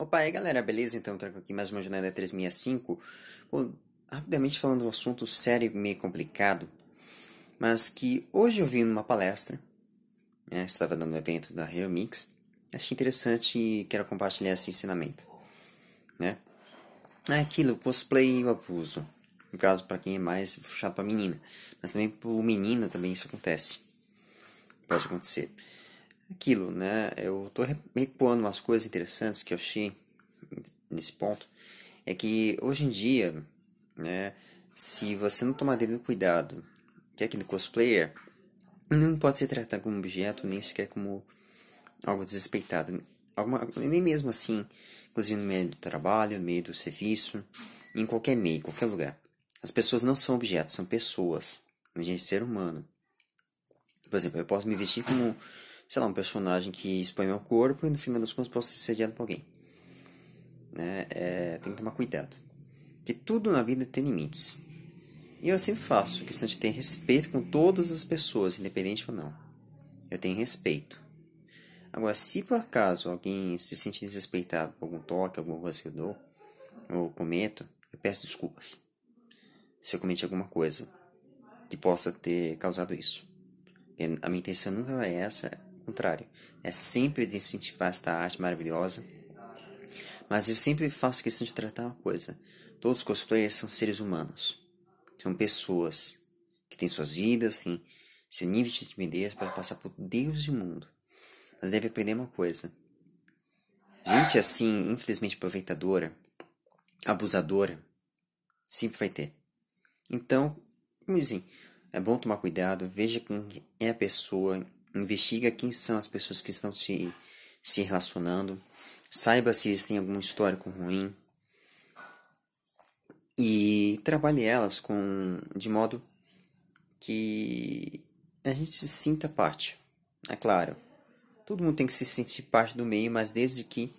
Opa, e aí galera, beleza? Então, trago tá aqui mais uma jornada 365. Bom, rapidamente falando um assunto sério e meio complicado, mas que hoje eu vi numa palestra, né? estava dando um evento da Hero Mix, achei interessante e quero compartilhar esse ensinamento, né? É aquilo, cosplay e o abuso. No caso, para quem é mais puxado pra menina, mas também pro menino também isso acontece. Pode acontecer aquilo, né? Eu tô recuando umas coisas interessantes que eu achei nesse ponto. É que hoje em dia, né? Se você não tomar devido cuidado, que é aquele cosplayer, não pode ser tratado como objeto, nem sequer como algo desrespeitado. Alguma, nem mesmo assim, inclusive no meio do trabalho, no meio do serviço, em qualquer meio, em qualquer lugar. As pessoas não são objetos, são pessoas. A gente é ser humano. Por exemplo, eu posso me vestir como sei lá, um personagem que expõe meu corpo e no final das contas posso ser sediado por alguém. Né? É, tem que tomar cuidado. Porque tudo na vida tem limites. E eu sempre faço questão de ter respeito com todas as pessoas, independente ou não. Eu tenho respeito. Agora, se por acaso alguém se sentir desrespeitado por algum toque, alguma coisa que eu dou, ou cometo, eu peço desculpas. Se eu cometi alguma coisa que possa ter causado isso. A minha intenção nunca é essa, contrário, é sempre de incentivar esta arte maravilhosa. Mas eu sempre faço questão de tratar uma coisa: todos os cosplayers são seres humanos, são pessoas que têm suas vidas, têm seu nível de timidez para passar por Deus e mundo. Mas deve aprender uma coisa: gente assim, infelizmente aproveitadora, abusadora, sempre vai ter. Então, como dizem, é bom tomar cuidado, veja quem é a pessoa, Investiga quem são as pessoas que estão se, se relacionando. Saiba se eles têm algum histórico ruim. E trabalhe elas com, de modo que a gente se sinta parte. É claro, todo mundo tem que se sentir parte do meio, mas desde que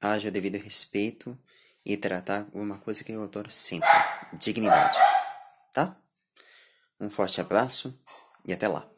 haja o devido respeito e tratar uma coisa que eu adoro sempre: dignidade. Tá? Um forte abraço e até lá.